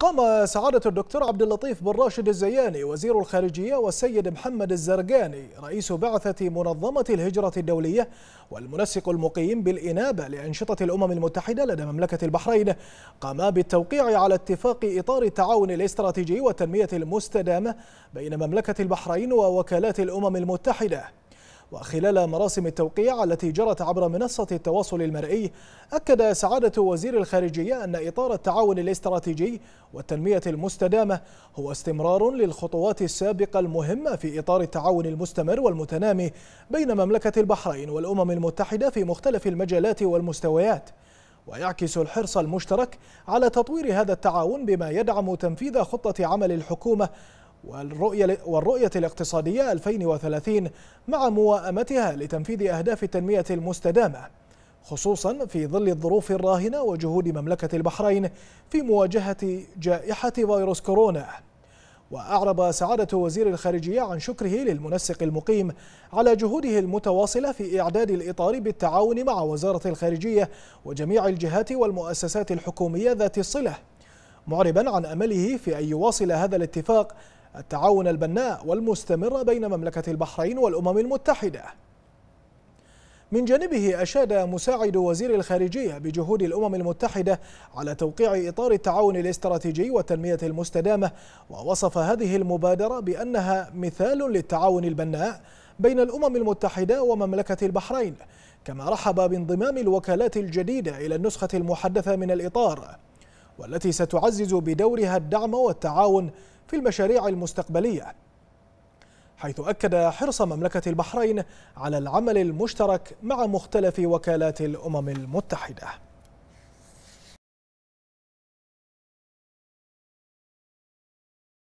قام سعادة الدكتور عبد اللطيف بن راشد الزياني وزير الخارجية والسيد محمد الزرقاني رئيس بعثة منظمة الهجرة الدولية والمنسق المقيم بالإنابة لأنشطة الأمم المتحدة لدى مملكة البحرين قاما بالتوقيع على اتفاق إطار التعاون الاستراتيجي والتنمية المستدامة بين مملكة البحرين ووكالات الأمم المتحدة وخلال مراسم التوقيع التي جرت عبر منصة التواصل المرئي أكد سعادة وزير الخارجية أن إطار التعاون الاستراتيجي والتنمية المستدامة هو استمرار للخطوات السابقة المهمة في إطار التعاون المستمر والمتنامي بين مملكة البحرين والأمم المتحدة في مختلف المجالات والمستويات ويعكس الحرص المشترك على تطوير هذا التعاون بما يدعم تنفيذ خطة عمل الحكومة والرؤية, والرؤية الاقتصادية 2030 مع مواءمتها لتنفيذ أهداف التنمية المستدامة خصوصا في ظل الظروف الراهنة وجهود مملكة البحرين في مواجهة جائحة فيروس كورونا وأعرب سعادة وزير الخارجية عن شكره للمنسق المقيم على جهوده المتواصلة في إعداد الإطار بالتعاون مع وزارة الخارجية وجميع الجهات والمؤسسات الحكومية ذات الصلة معربا عن أمله في أن يواصل هذا الاتفاق التعاون البناء والمستمر بين مملكة البحرين والأمم المتحدة من جانبه أشاد مساعد وزير الخارجية بجهود الأمم المتحدة على توقيع إطار التعاون الاستراتيجي والتنمية المستدامة ووصف هذه المبادرة بأنها مثال للتعاون البناء بين الأمم المتحدة ومملكة البحرين كما رحب بانضمام الوكالات الجديدة إلى النسخة المحدثة من الإطار والتي ستعزز بدورها الدعم والتعاون في المشاريع المستقبلية حيث أكد حرص مملكة البحرين على العمل المشترك مع مختلف وكالات الأمم المتحدة